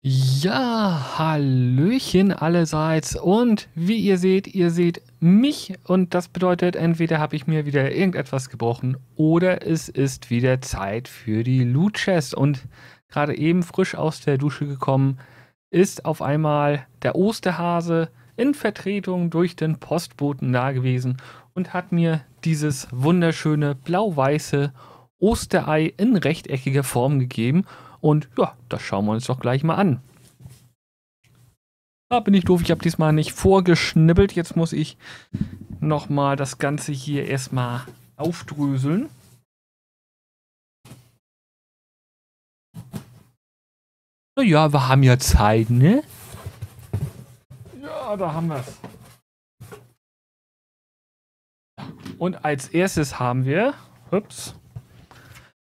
Ja, Hallöchen allerseits. Und wie ihr seht, ihr seht mich. Und das bedeutet, entweder habe ich mir wieder irgendetwas gebrochen oder es ist wieder Zeit für die Loot Chest. Und gerade eben frisch aus der Dusche gekommen, ist auf einmal der Osterhase in Vertretung durch den Postboten da gewesen und hat mir dieses wunderschöne blau-weiße Osterei in rechteckiger Form gegeben. Und ja, das schauen wir uns doch gleich mal an. Da ah, bin ich doof, ich habe diesmal nicht vorgeschnippelt. Jetzt muss ich nochmal das Ganze hier erstmal aufdröseln. Naja, wir haben ja Zeit, ne? Ja, da haben wir es. Und als erstes haben wir, ups,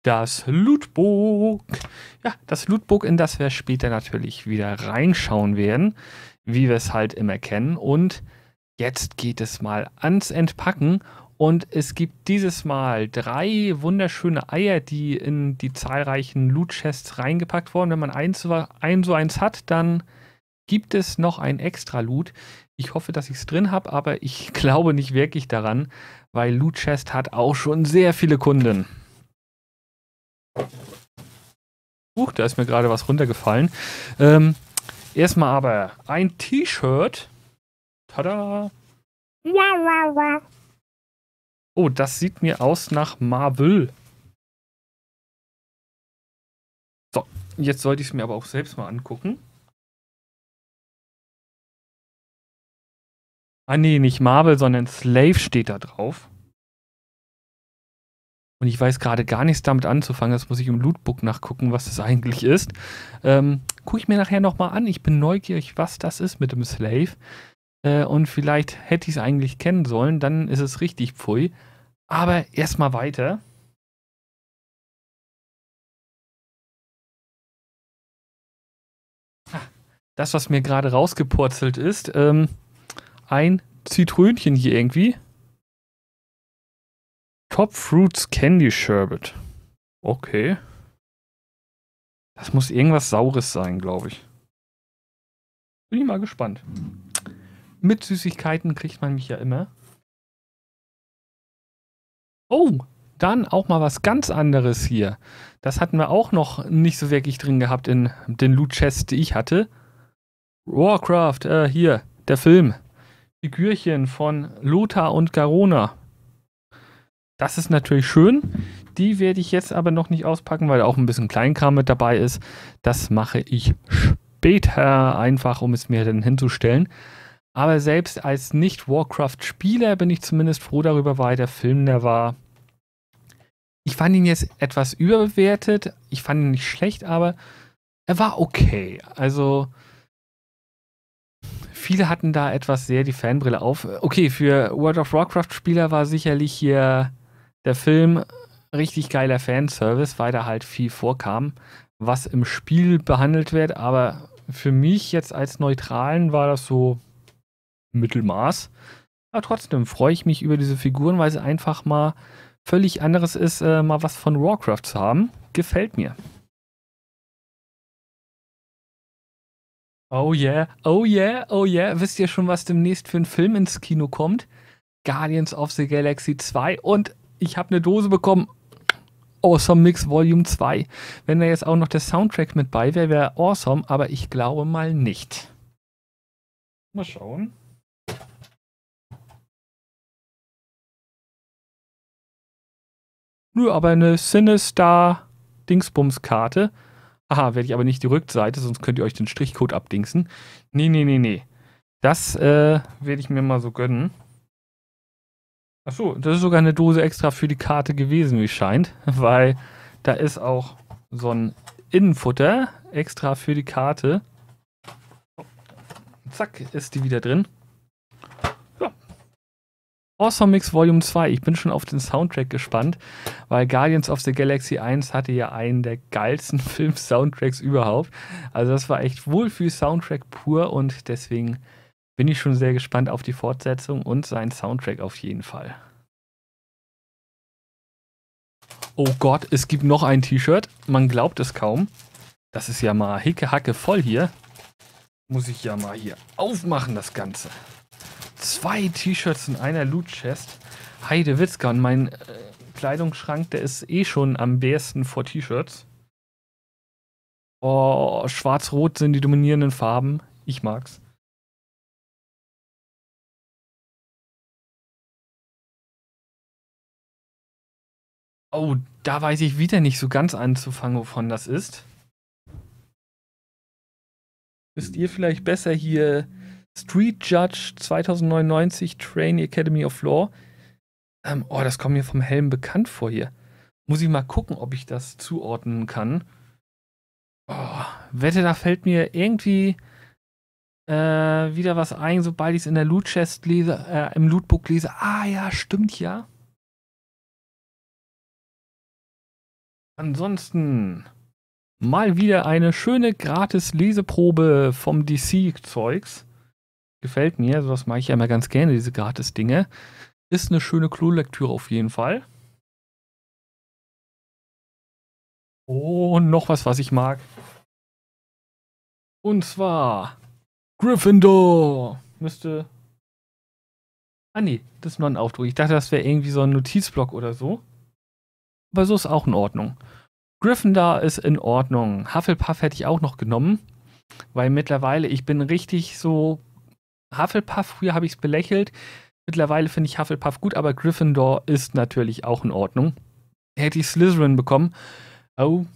das Ludburg. Ja, das Ludburg, in das wir später natürlich wieder reinschauen werden, wie wir es halt immer kennen. Und jetzt geht es mal ans Entpacken. Und es gibt dieses Mal drei wunderschöne Eier, die in die zahlreichen Loot-Chests reingepackt wurden. Wenn man eins, ein so eins hat, dann gibt es noch ein extra Loot. Ich hoffe, dass ich es drin habe, aber ich glaube nicht wirklich daran, weil Loot Chest hat auch schon sehr viele Kunden. Huch, da ist mir gerade was runtergefallen. Ähm, erstmal aber ein T-Shirt. Tada! Oh, das sieht mir aus nach Marvel. So, jetzt sollte ich es mir aber auch selbst mal angucken. Ah nee, nicht Marvel, sondern Slave steht da drauf und ich weiß gerade gar nichts damit anzufangen. Das muss ich im Lootbook nachgucken, was das eigentlich ist. Ähm, Gucke ich mir nachher nochmal an. Ich bin neugierig, was das ist mit dem Slave. Äh, und vielleicht hätte ich es eigentlich kennen sollen, dann ist es richtig pfui. Aber erstmal weiter. Ah, das, was mir gerade rausgepurzelt ist, ähm, ein Zitrönchen hier irgendwie. Top Fruits Candy Sherbet. Okay. Das muss irgendwas Saures sein, glaube ich. Bin ich mal gespannt. Mit Süßigkeiten kriegt man mich ja immer. Oh, dann auch mal was ganz anderes hier. Das hatten wir auch noch nicht so wirklich drin gehabt in den Loot-Chests, die ich hatte. Warcraft, äh, hier, der Film. Figürchen von Lothar und Garona. Das ist natürlich schön. Die werde ich jetzt aber noch nicht auspacken, weil auch ein bisschen Kleinkram mit dabei ist. Das mache ich später einfach, um es mir dann hinzustellen. Aber selbst als Nicht-Warcraft-Spieler bin ich zumindest froh darüber, weil der Film der war. Ich fand ihn jetzt etwas überbewertet. Ich fand ihn nicht schlecht, aber er war okay. Also viele hatten da etwas sehr die Fanbrille auf. Okay, für World of Warcraft-Spieler war sicherlich hier der Film richtig geiler Fanservice, weil da halt viel vorkam, was im Spiel behandelt wird. Aber für mich jetzt als Neutralen war das so Mittelmaß. Aber trotzdem freue ich mich über diese Figuren, weil es einfach mal völlig anderes ist, äh, mal was von Warcraft zu haben. Gefällt mir. Oh yeah, oh yeah, oh yeah. Wisst ihr schon, was demnächst für einen Film ins Kino kommt? Guardians of the Galaxy 2 und ich habe eine Dose bekommen. Awesome Mix Volume 2. Wenn da jetzt auch noch der Soundtrack mit bei wäre, wäre awesome, aber ich glaube mal nicht. Mal schauen. Nö, aber eine Sinister Dingsbums-Karte. Aha, werde ich aber nicht die Rückseite, sonst könnt ihr euch den Strichcode abdingsen. Nee, nee, nee, nee. Das äh, werde ich mir mal so gönnen. Achso, das ist sogar eine Dose extra für die Karte gewesen, wie es scheint, weil da ist auch so ein Innenfutter extra für die Karte. Zack, ist die wieder drin. Ja. Awesome Mix Volume 2. Ich bin schon auf den Soundtrack gespannt, weil Guardians of the Galaxy 1 hatte ja einen der geilsten Film-Soundtracks überhaupt. Also das war echt Wohlfühl-Soundtrack pur und deswegen bin ich schon sehr gespannt auf die Fortsetzung und seinen Soundtrack auf jeden Fall. Oh Gott, es gibt noch ein T-Shirt. Man glaubt es kaum. Das ist ja mal hicke hacke voll hier. Muss ich ja mal hier aufmachen, das Ganze. Zwei T-Shirts in einer Loot-Chest. Heide Witzka und mein äh, Kleidungsschrank, der ist eh schon am besten vor T-Shirts. Oh, schwarz-rot sind die dominierenden Farben. Ich mag's. Oh, da weiß ich wieder nicht so ganz anzufangen, wovon das ist. Wisst ihr vielleicht besser hier Street Judge 2099 Train Academy of Law? Ähm, oh, das kommt mir vom Helm bekannt vor hier. Muss ich mal gucken, ob ich das zuordnen kann. Oh, wette, da fällt mir irgendwie äh, wieder was ein, sobald ich es in der Loot Chest lese, äh, im Lootbook lese. Ah ja, stimmt ja. Ansonsten mal wieder eine schöne gratis Leseprobe vom DC-Zeugs. Gefällt mir, sowas mache ich ja immer ganz gerne, diese gratis Dinge. Ist eine schöne Klolektüre auf jeden Fall. Und noch was, was ich mag. Und zwar Gryffindor. Müsste. Ah nee, das ist nur ein Aufdruck. Ich dachte, das wäre irgendwie so ein Notizblock oder so aber so ist auch in Ordnung. Gryffindor ist in Ordnung. Hufflepuff hätte ich auch noch genommen, weil mittlerweile ich bin richtig so Hufflepuff. Früher habe ich es belächelt. Mittlerweile finde ich Hufflepuff gut, aber Gryffindor ist natürlich auch in Ordnung. Hätte ich Slytherin bekommen, oh,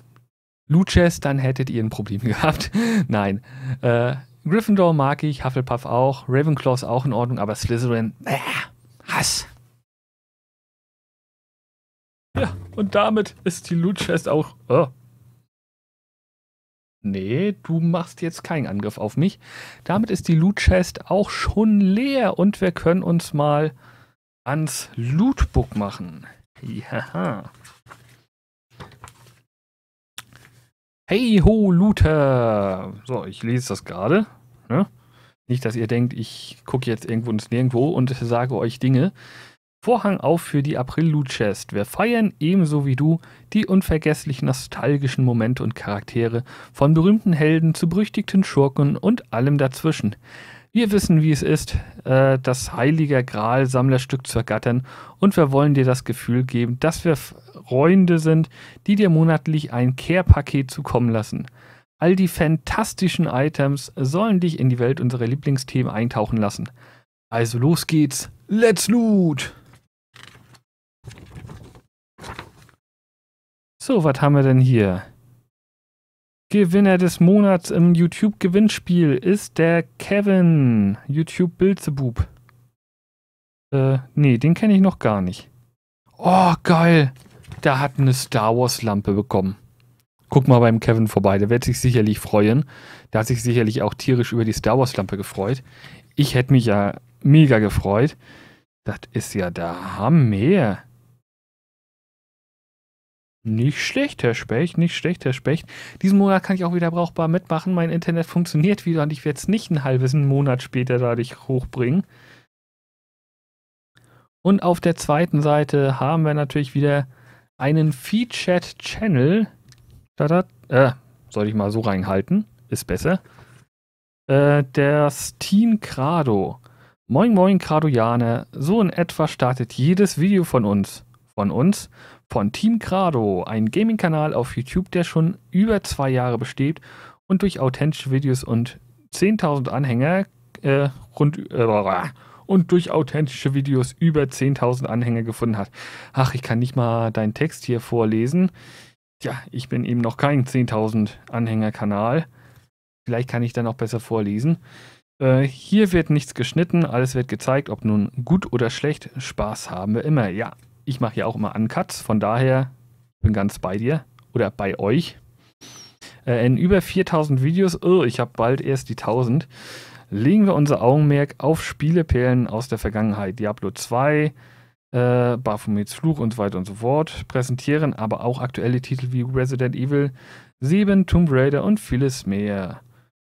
Luches, dann hättet ihr ein Problem gehabt. Nein. Äh, Gryffindor mag ich, Hufflepuff auch, Ravenclaw ist auch in Ordnung, aber Slytherin, äh, Und damit ist die Loot Chest auch. Oh. Nee, du machst jetzt keinen Angriff auf mich. Damit ist die Loot Chest auch schon leer und wir können uns mal ans Lootbook machen. Ja. Hey ho, Looter! So, ich lese das gerade. Ne? Nicht, dass ihr denkt, ich gucke jetzt irgendwo ins Nirgendwo und sage euch Dinge. Vorhang auf für die April-Loot-Chest. Wir feiern ebenso wie du die unvergesslichen nostalgischen Momente und Charaktere von berühmten Helden zu berüchtigten Schurken und allem dazwischen. Wir wissen, wie es ist, äh, das Heiliger Gral Sammlerstück zu ergattern und wir wollen dir das Gefühl geben, dass wir Freunde sind, die dir monatlich ein Care-Paket zukommen lassen. All die fantastischen Items sollen dich in die Welt unserer Lieblingsthemen eintauchen lassen. Also los geht's, let's loot! So, was haben wir denn hier? Gewinner des Monats im YouTube-Gewinnspiel ist der Kevin. YouTube-Bilzebub. Äh, nee, den kenne ich noch gar nicht. Oh, geil. Der hat eine Star Wars-Lampe bekommen. Guck mal beim Kevin vorbei, der wird sich sicherlich freuen. Der hat sich sicherlich auch tierisch über die Star Wars-Lampe gefreut. Ich hätte mich ja mega gefreut. Das ist ja der Hammer. Nicht schlecht, Herr Specht, nicht schlecht, Herr Specht. Diesen Monat kann ich auch wieder brauchbar mitmachen. Mein Internet funktioniert wieder und ich werde es nicht ein halbes Monat später dadurch hochbringen. Und auf der zweiten Seite haben wir natürlich wieder einen Feedchat-Channel. Äh, soll ich mal so reinhalten? Ist besser. Äh, das Team Krado. Moin, moin, Kradojaner. So in etwa startet jedes Video von uns. Von uns von Team Grado, ein Gaming-Kanal auf YouTube, der schon über zwei Jahre besteht und durch authentische Videos und 10.000 Anhänger äh, rund äh, und durch authentische Videos über 10.000 Anhänger gefunden hat. Ach, ich kann nicht mal deinen Text hier vorlesen. Tja, ich bin eben noch kein 10.000 Anhänger-Kanal. Vielleicht kann ich dann auch besser vorlesen. Äh, hier wird nichts geschnitten, alles wird gezeigt, ob nun gut oder schlecht. Spaß haben wir immer, ja ich mache ja auch immer Uncuts, von daher bin ganz bei dir oder bei euch. Äh, in über 4000 Videos, oh, ich habe bald erst die 1000, legen wir unser Augenmerk auf Spieleperlen aus der Vergangenheit. Diablo 2, äh, Baphomets Fluch und so weiter und so fort, präsentieren aber auch aktuelle Titel wie Resident Evil 7, Tomb Raider und vieles mehr.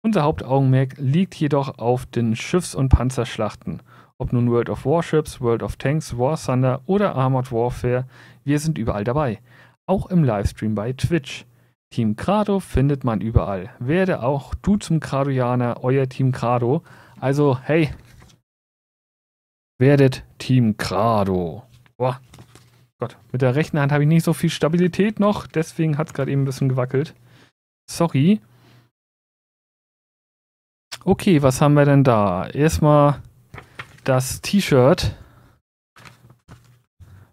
Unser Hauptaugenmerk liegt jedoch auf den Schiffs- und Panzerschlachten – ob nun World of Warships, World of Tanks, War Thunder oder Armored Warfare, wir sind überall dabei. Auch im Livestream bei Twitch. Team Krado findet man überall. Werde auch du zum Kradoianer, euer Team Krado. Also, hey, werdet Team Krado. Boah, Gott, mit der rechten Hand habe ich nicht so viel Stabilität noch, deswegen hat es gerade eben ein bisschen gewackelt. Sorry. Okay, was haben wir denn da? Erstmal das T-Shirt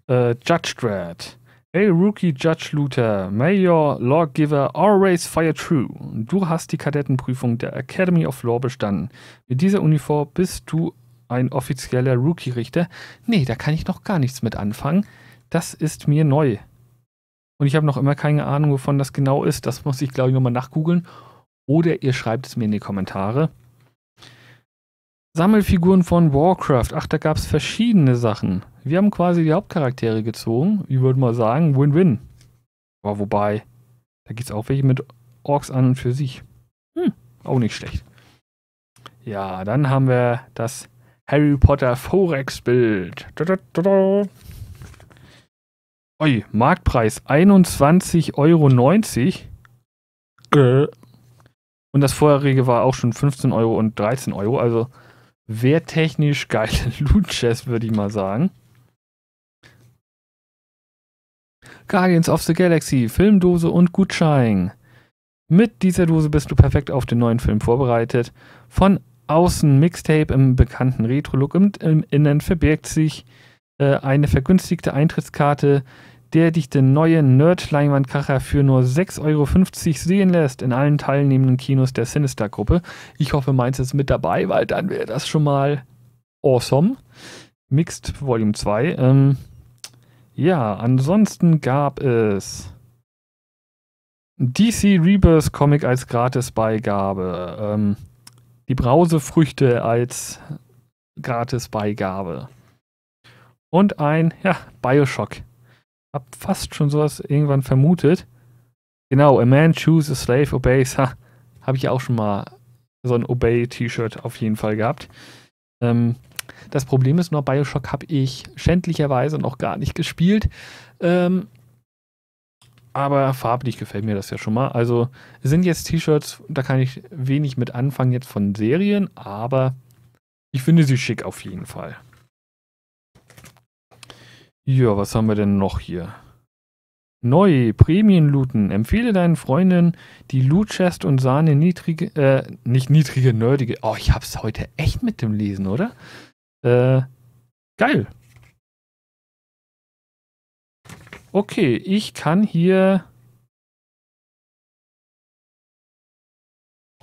äh, Judge Dread. Hey Rookie Judge Luther, may your lawgiver always fire true. Du hast die Kadettenprüfung der Academy of Law bestanden. Mit dieser Uniform bist du ein offizieller Rookie-Richter. Nee, da kann ich noch gar nichts mit anfangen. Das ist mir neu. Und ich habe noch immer keine Ahnung, wovon das genau ist. Das muss ich, glaube ich, nochmal nachgoogeln. Oder ihr schreibt es mir in die Kommentare. Sammelfiguren von Warcraft. Ach, da gab es verschiedene Sachen. Wir haben quasi die Hauptcharaktere gezogen. Ich würde mal sagen, Win-Win. Aber wobei, da gibt es auch welche mit Orks an und für sich. Hm, auch nicht schlecht. Ja, dann haben wir das Harry Potter Forex-Bild. Oi, Marktpreis 21,90 Euro. Äh. Und das vorherige war auch schon 15 Euro und 13 Euro. Also wehrtechnisch geile loot chess würde ich mal sagen. Guardians of the Galaxy, Filmdose und Gutschein. Mit dieser Dose bist du perfekt auf den neuen Film vorbereitet. Von außen Mixtape im bekannten Retro-Look und im Innern verbirgt sich äh, eine vergünstigte Eintrittskarte, der dich den neuen Nerd-Leinwandkracher für nur 6,50 Euro sehen lässt in allen teilnehmenden Kinos der Sinister-Gruppe. Ich hoffe, meins ist mit dabei, weil dann wäre das schon mal awesome. Mixed Volume 2. Ähm, ja, ansonsten gab es DC Rebirth Comic als Gratisbeigabe. Ähm, die Brausefrüchte als Gratisbeigabe. Und ein, ja, Bioshock hab fast schon sowas irgendwann vermutet. Genau, a man choose, a slave obeys. Ha, habe ich auch schon mal so ein Obey-T-Shirt auf jeden Fall gehabt. Ähm, das Problem ist nur, Bioshock habe ich schändlicherweise noch gar nicht gespielt. Ähm, aber farblich gefällt mir das ja schon mal. Also sind jetzt T-Shirts, da kann ich wenig mit anfangen jetzt von Serien, aber ich finde sie schick auf jeden Fall. Ja, was haben wir denn noch hier? Neu, Prämienlooten. Empfehle deinen Freundinnen die Loot Chest und Sahne niedrige, äh, nicht niedrige, nerdige. Oh, ich hab's heute echt mit dem Lesen, oder? Äh, geil. Okay, ich kann hier.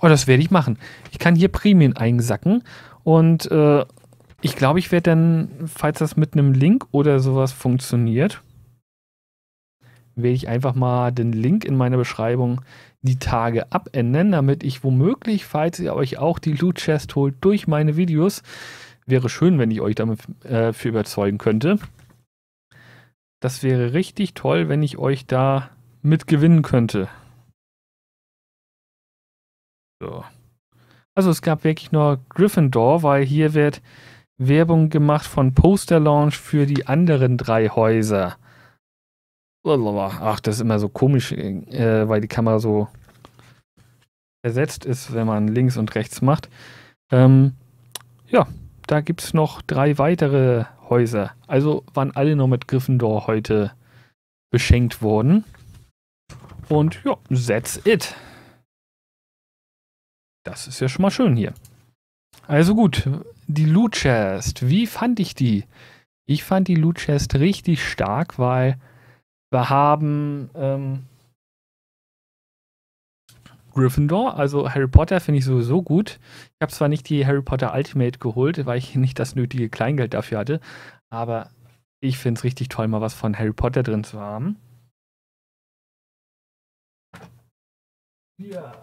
Oh, das werde ich machen. Ich kann hier Prämien einsacken und äh, ich glaube, ich werde dann, falls das mit einem Link oder sowas funktioniert, werde ich einfach mal den Link in meiner Beschreibung die Tage abändern, damit ich womöglich, falls ihr euch auch die Loot Chest holt durch meine Videos, wäre schön, wenn ich euch damit äh, für überzeugen könnte. Das wäre richtig toll, wenn ich euch da mitgewinnen könnte. So. Also es gab wirklich nur Gryffindor, weil hier wird Werbung gemacht von Poster Launch für die anderen drei Häuser. Ach, das ist immer so komisch, äh, weil die Kamera so ersetzt ist, wenn man links und rechts macht. Ähm, ja, da gibt es noch drei weitere Häuser. Also waren alle noch mit Gryffindor heute beschenkt worden. Und ja, that's it. Das ist ja schon mal schön hier. Also gut, die Loot Chest. Wie fand ich die? Ich fand die Loot Chest richtig stark, weil wir haben ähm, Gryffindor, also Harry Potter finde ich sowieso gut. Ich habe zwar nicht die Harry Potter Ultimate geholt, weil ich nicht das nötige Kleingeld dafür hatte, aber ich finde es richtig toll, mal was von Harry Potter drin zu haben. Ja.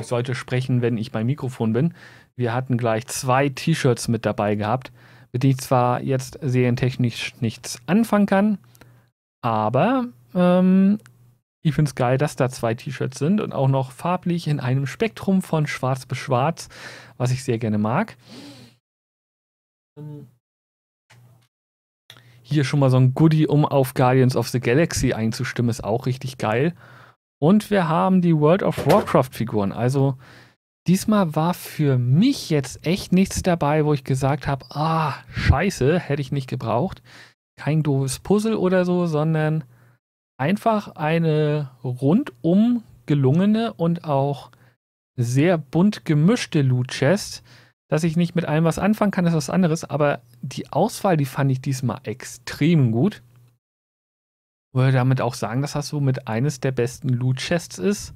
Ich sollte sprechen, wenn ich beim Mikrofon bin. Wir hatten gleich zwei T-Shirts mit dabei gehabt, mit denen ich zwar jetzt serientechnisch nichts anfangen kann, aber ähm, ich finde es geil, dass da zwei T-Shirts sind und auch noch farblich in einem Spektrum von schwarz bis schwarz, was ich sehr gerne mag. Hier schon mal so ein Goodie, um auf Guardians of the Galaxy einzustimmen, ist auch richtig geil. Und wir haben die World of Warcraft-Figuren. Also diesmal war für mich jetzt echt nichts dabei, wo ich gesagt habe, ah, scheiße, hätte ich nicht gebraucht. Kein doofes Puzzle oder so, sondern einfach eine rundum gelungene und auch sehr bunt gemischte Loot Chest, dass ich nicht mit allem was anfangen kann, ist was anderes, aber die Auswahl, die fand ich diesmal extrem gut. Würde damit auch sagen, dass das so mit eines der besten Loot-Chests ist.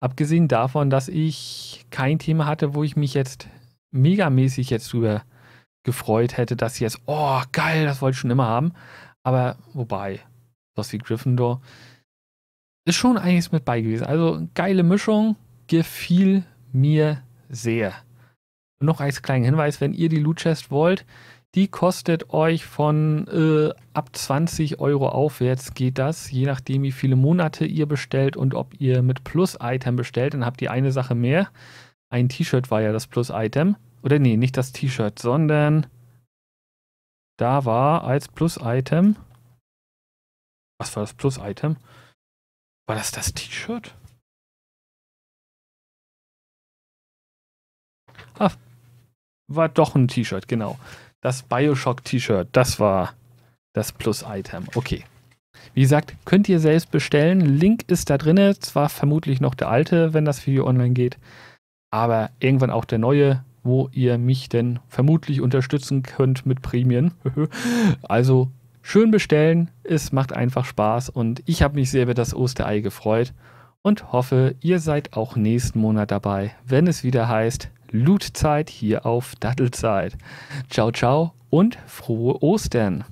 Abgesehen davon, dass ich kein Thema hatte, wo ich mich jetzt megamäßig jetzt drüber gefreut hätte, dass jetzt, oh geil, das wollte ich schon immer haben. Aber wobei, was wie Gryffindor ist schon einiges mit bei gewesen. Also geile Mischung, gefiel mir sehr. Und noch als kleinen Hinweis, wenn ihr die Loot Chest wollt, die kostet euch von äh, ab 20 Euro aufwärts geht das, je nachdem wie viele Monate ihr bestellt und ob ihr mit Plus-Item bestellt, dann habt ihr eine Sache mehr. Ein T-Shirt war ja das Plus-Item. Oder nee, nicht das T-Shirt, sondern da war als Plus-Item. Was war das Plus-Item? War das das T-Shirt? Ah, war doch ein T-Shirt, genau. Das Bioshock-T-Shirt, das war das Plus-Item. Okay. Wie gesagt, könnt ihr selbst bestellen. Link ist da drin. Zwar vermutlich noch der alte, wenn das Video online geht, aber irgendwann auch der neue, wo ihr mich denn vermutlich unterstützen könnt mit Prämien. also schön bestellen. Es macht einfach Spaß und ich habe mich sehr über das Osterei gefreut und hoffe, ihr seid auch nächsten Monat dabei, wenn es wieder heißt Lutzeit hier auf Dattelzeit. Ciao, ciao und frohe Ostern!